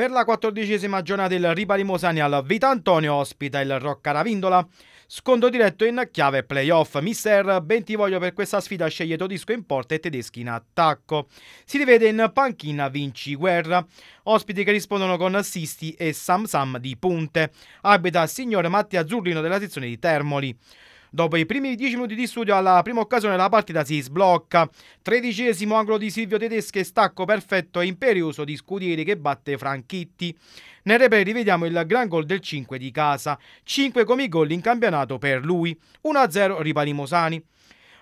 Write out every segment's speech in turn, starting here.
Per la quattordicesima giornata il Ripari Mosani al Vita Antonio ospita il Rocca Ravindola. Sconto diretto in chiave playoff. Mister Bentivoglio per questa sfida sceglie Todisco in porta e Tedeschi in attacco. Si rivede in panchina Vinci Guerra. Ospiti che rispondono con Sisti e Sam Sam di Punte. Abita il signor Matti Azzurrino della sezione di Termoli. Dopo i primi 10 minuti di studio alla prima occasione la partita si sblocca. Tredicesimo angolo di Silvio e stacco perfetto e imperioso di Scudieri che batte Franchitti. Nel replay rivediamo il gran gol del 5 di casa, 5 come gol in campionato per lui, 1-0 Ripa Limosani.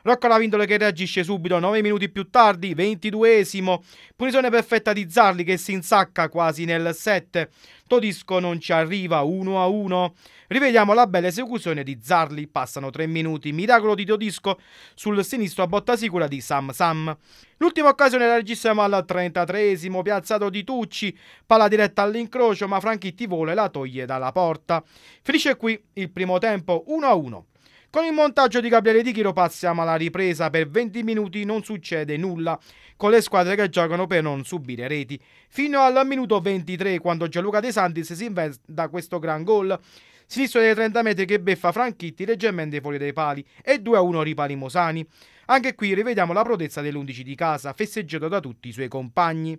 Rocca Lavindole che reagisce subito, 9 minuti più tardi, 22esimo, punizione perfetta di Zarli che si insacca quasi nel 7, Todisco non ci arriva, 1 a 1, rivediamo la bella esecuzione di Zarli, passano 3 minuti, miracolo di Todisco sul sinistro a botta sicura di Sam Sam. L'ultima occasione la registriamo al 33esimo, piazzato di Tucci, palla diretta all'incrocio ma Franchitti vola e la toglie dalla porta. Finisce qui il primo tempo 1-1. a con il montaggio di Gabriele Di Chiro passiamo alla ripresa, per 20 minuti non succede nulla, con le squadre che giocano per non subire reti, fino al minuto 23 quando Gianluca De Santis si inventa questo gran gol. Sinistro dei 30 metri che beffa Franchitti leggermente fuori dai pali e 2-1 ripali Mosani. Anche qui rivediamo la prodezza dell'11 di casa, festeggiato da tutti i suoi compagni.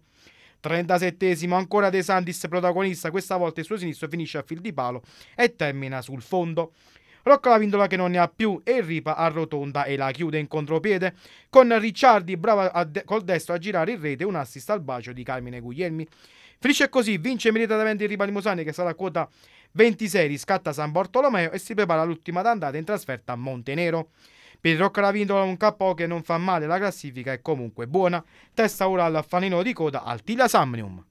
37esimo ancora De Santis protagonista, questa volta il suo sinistro finisce a fil di palo e termina sul fondo. Rocca la vindola che non ne ha più e Ripa arrotonda e la chiude in contropiede con Ricciardi brava de col destro a girare in rete un assist al bacio di Carmine Guglielmi. Felice così, vince immediatamente il Ripa Limosani che sarà a quota 26, riscatta San Bartolomeo e si prepara all'ultima d'andata in trasferta a Montenero. Per Rocca la vindola un KO che non fa male, la classifica è comunque buona. Testa ora al fanino di coda al Tila Samnium.